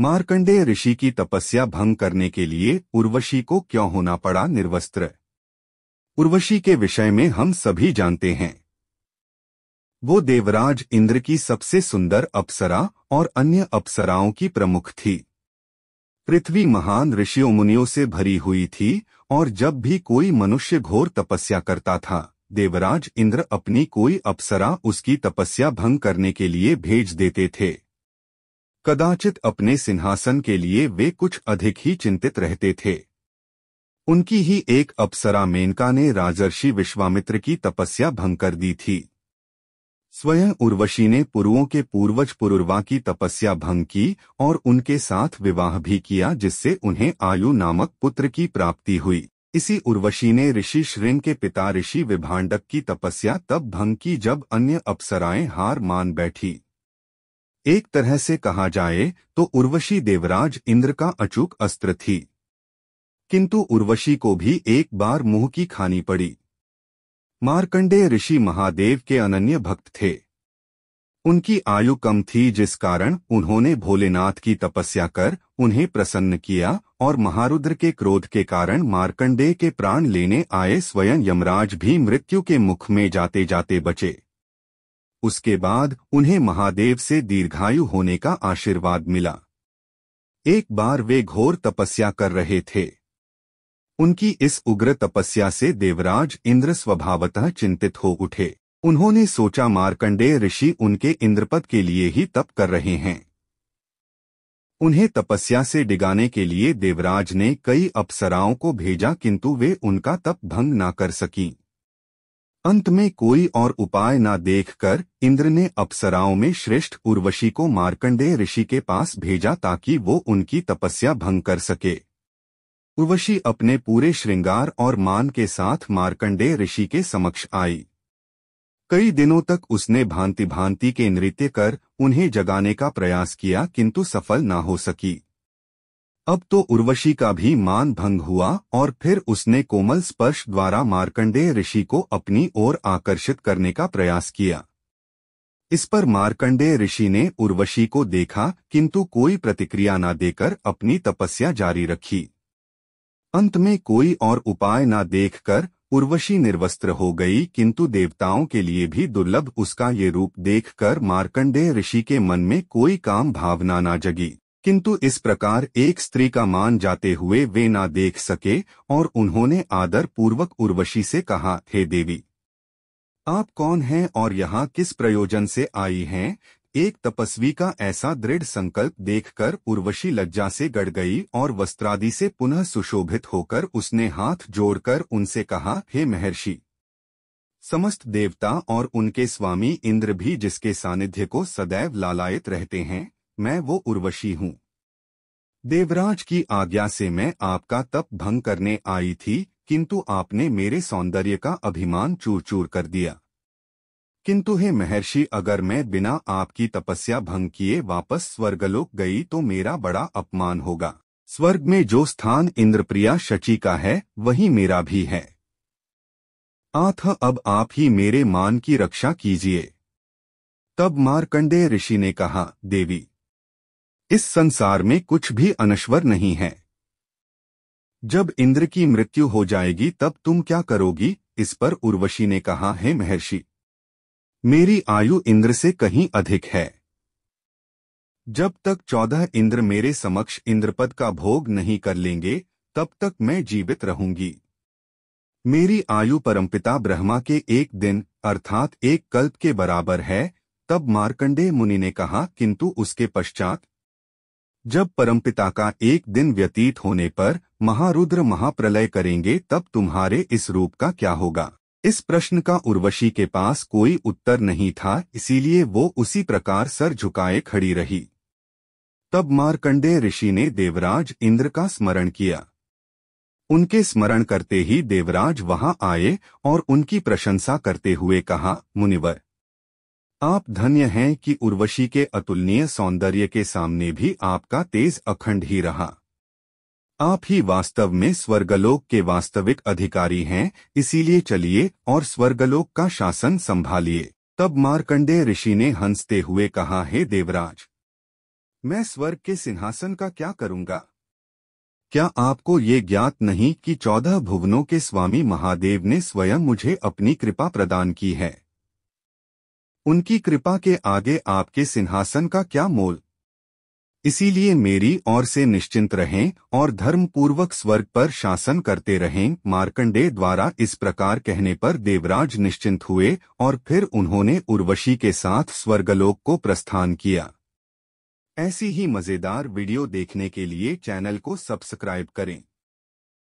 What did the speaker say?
मारकंडे ऋषि की तपस्या भंग करने के लिए उर्वशी को क्यों होना पड़ा निर्वस्त्र उर्वशी के विषय में हम सभी जानते हैं वो देवराज इंद्र की सबसे सुंदर अप्सरा और अन्य अप्सराओं की प्रमुख थी पृथ्वी महान ऋषियों मुनियों से भरी हुई थी और जब भी कोई मनुष्य घोर तपस्या करता था देवराज इंद्र अपनी कोई अप्सरा उसकी तपस्या भंग करने के लिए भेज देते थे कदाचित अपने सिंहासन के लिए वे कुछ अधिक ही चिंतित रहते थे उनकी ही एक अप्सरा मेनका ने राजर्षि विश्वामित्र की तपस्या भंग कर दी थी स्वयं उर्वशी ने पुरुओं के पूर्वज पुरुर्वा की तपस्या भंग की और उनके साथ विवाह भी किया जिससे उन्हें आयु नामक पुत्र की प्राप्ति हुई इसी उर्वशी ने ऋषि श्रृंग के पिता ऋषि विभाडक की तपस्या तब भंग की जब अन्य अप्सराएं हार मान बैठी एक तरह से कहा जाए तो उर्वशी देवराज इंद्र का अचूक अस्त्र थी किंतु उर्वशी को भी एक बार मुंह की खानी पड़ी मार्कंडेय ऋषि महादेव के अनन्य भक्त थे उनकी आयु कम थी जिस कारण उन्होंने भोलेनाथ की तपस्या कर उन्हें प्रसन्न किया और महारुद्र के क्रोध के कारण मार्कंडेय के प्राण लेने आए स्वयं यमराज भी मृत्यु के मुख में जाते जाते बचे उसके बाद उन्हें महादेव से दीर्घायु होने का आशीर्वाद मिला एक बार वे घोर तपस्या कर रहे थे उनकी इस उग्र तपस्या से देवराज इंद्र स्वभावतः चिंतित हो उठे उन्होंने सोचा मारकंडेय ऋषि उनके इंद्रपद के लिए ही तप कर रहे हैं उन्हें तपस्या से डिगाने के लिए देवराज ने कई अप्सराओं को भेजा किंतु वे उनका तप भंग न कर सकीं अंत में कोई और उपाय न देखकर इंद्र ने अप्सराओं में श्रेष्ठ उर्वशी को मार्कंडेय ऋषि के पास भेजा ताकि वो उनकी तपस्या भंग कर सके उर्वशी अपने पूरे श्रृंगार और मान के साथ मार्कंडेय ऋषि के समक्ष आई कई दिनों तक उसने भांति भांति के नृत्य कर उन्हें जगाने का प्रयास किया किंतु सफल न हो सकी अब तो उर्वशी का भी मान भंग हुआ और फिर उसने कोमल स्पर्श द्वारा मार्कंडेय ऋषि को अपनी ओर आकर्षित करने का प्रयास किया इस पर मार्कंडेय ऋषि ने उर्वशी को देखा किंतु कोई प्रतिक्रिया न देकर अपनी तपस्या जारी रखी अंत में कोई और उपाय न देखकर उर्वशी निर्वस्त्र हो गई किंतु देवताओं के लिए भी दुर्लभ उसका ये रूप देखकर मार्कंडेय ऋषि के मन में कोई काम भावना न जगी किंतु इस प्रकार एक स्त्री का मान जाते हुए वे ना देख सके और उन्होंने आदर पूर्वक उर्वशी से कहा हे देवी आप कौन हैं और यहाँ किस प्रयोजन से आई हैं एक तपस्वी का ऐसा दृढ़ संकल्प देखकर उर्वशी लज्जा से गड़ गई और वस्त्रादि से पुनः सुशोभित होकर उसने हाथ जोड़कर उनसे कहा हे महर्षि समस्त देवता और उनके स्वामी इंद्र भी जिसके सानिध्य को सदैव लालायत रहते हैं मैं वो उर्वशी हूं देवराज की आज्ञा से मैं आपका तप भंग करने आई थी किंतु आपने मेरे सौंदर्य का अभिमान चूर चूर कर दिया किंतु हे महर्षि अगर मैं बिना आपकी तपस्या भंग किए वापस स्वर्गलोक गई तो मेरा बड़ा अपमान होगा स्वर्ग में जो स्थान इंद्रप्रिया शची का है वही मेरा भी है आथ अब आप ही मेरे मान की रक्षा कीजिए तब मारकंडे ऋषि ने कहा देवी इस संसार में कुछ भी अनश्वर नहीं है जब इंद्र की मृत्यु हो जाएगी तब तुम क्या करोगी इस पर उर्वशी ने कहा है महर्षि मेरी आयु इंद्र से कहीं अधिक है जब तक चौदह इंद्र मेरे समक्ष इंद्रपद का भोग नहीं कर लेंगे तब तक मैं जीवित रहूंगी मेरी आयु परमपिता ब्रह्मा के एक दिन अर्थात एक कल्प के बराबर है तब मार्कंडेय मुनि ने कहा किंतु उसके पश्चात जब परमपिता का एक दिन व्यतीत होने पर महारुद्र महाप्रलय करेंगे तब तुम्हारे इस रूप का क्या होगा इस प्रश्न का उर्वशी के पास कोई उत्तर नहीं था इसीलिए वो उसी प्रकार सर झुकाए खड़ी रही तब मारकंडे ऋषि ने देवराज इंद्र का स्मरण किया उनके स्मरण करते ही देवराज वहां आए और उनकी प्रशंसा करते हुए कहा मुनिवर आप धन्य हैं कि उर्वशी के अतुलनीय सौंदर्य के सामने भी आपका तेज अखंड ही रहा आप ही वास्तव में स्वर्गलोक के वास्तविक अधिकारी हैं इसीलिए चलिए और स्वर्गलोक का शासन संभालिए तब मारकंडे ऋषि ने हंसते हुए कहा हे देवराज मैं स्वर्ग के सिंहासन का क्या करूंगा क्या आपको ये ज्ञात नहीं कि चौदह भुवनों के स्वामी महादेव ने स्वयं मुझे अपनी कृपा प्रदान की है उनकी कृपा के आगे आपके सिंहासन का क्या मोल इसीलिए मेरी ओर से निश्चिंत रहें और धर्मपूर्वक स्वर्ग पर शासन करते रहें मार्कंडे द्वारा इस प्रकार कहने पर देवराज निश्चिंत हुए और फिर उन्होंने उर्वशी के साथ स्वर्गलोक को प्रस्थान किया ऐसी ही मज़ेदार वीडियो देखने के लिए चैनल को सब्सक्राइब करें